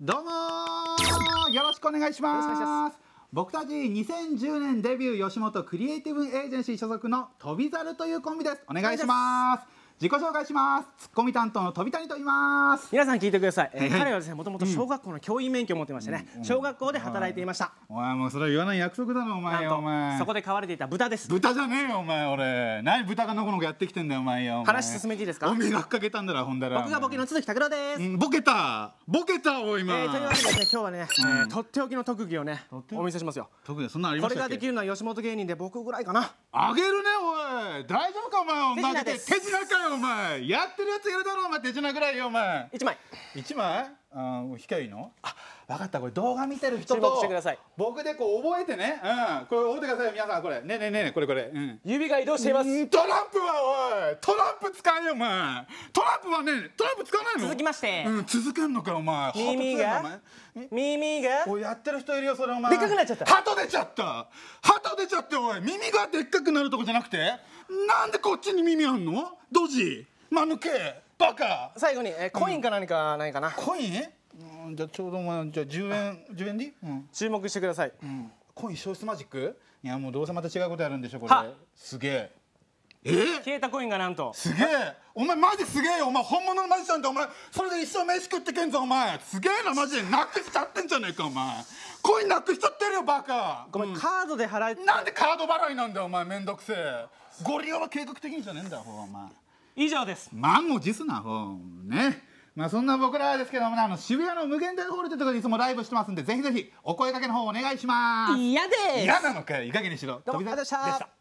どうもよろしくお願いします僕たち2010年デビュー吉本クリエイティブエージェンシー所属の飛び猿というコンビですお願いします自己紹介しますツッコミ担当の飛谷と言います皆さん聞いてください、えー、彼はですねもともと小学校の教員免許を持ってましてね、うん、小学校で働いていました、うん、お前もうそれは言わない約束だろお前お前そこで飼われていた豚です豚じゃねえよお前俺何豚がのこのこやってきてんだよお前よ話進めていいですかお迷惑かけたんだろほんだら僕がボケの都築拓郎です、うん、ボケたボケたお今、えー、というわけでですね今日はね、えー、とっておきの特技をねお見せしますよ特技そんなありましこれができるのは吉本芸人で僕ぐらいかなあげるねおい大丈夫かお前お前手品かよよお前やってるやついるだろお前手品ぐらいよお前1枚1枚うん、あ低いいのあ分かったこれ動画見てる人と僕でこう覚えてね、うん、これ覚えてください皆さんこれねねねねこれこれ、うん、指が移動していますトランプはおいトランプ使えよお前トランプはねトランプ使わないの続きまして、うん、続けんのかお前耳が耳がおいやってる人いるよそれお前でっかくなっちゃった鳩出ちゃった鳩出ちゃっておい耳がでっかくなるとこじゃなくてなんでこっちに耳あんのドジ間抜けバカ最後に、えコインか何かないかな、うん、コイン、うん、じゃあちょうどまあじゃあ10円10円でいい、うん、注目してください、うん、コイン消失マジックいやもうどうせまた違うことやるんでしょこれすげえ消えたコインがなんとすげえお前マジすげえよお前本物のマジシャンでお前それで一生飯食ってけんぞお前すげえなマジでなくしちゃってんじゃねえかお前コインなくしちゃってるよバカごめん、うん、カードで払えなんでカード払いなんだよお前めんどくせえご利用は計画的にじゃねえんだよお前以上です満を持すなほうねまあそんな僕らですけども、ね、あの渋谷の無限大ホールというところでいつもライブしてますんでぜひぜひお声掛けの方お願いします嫌です嫌なのかいい加減にしろどうもありがとうございました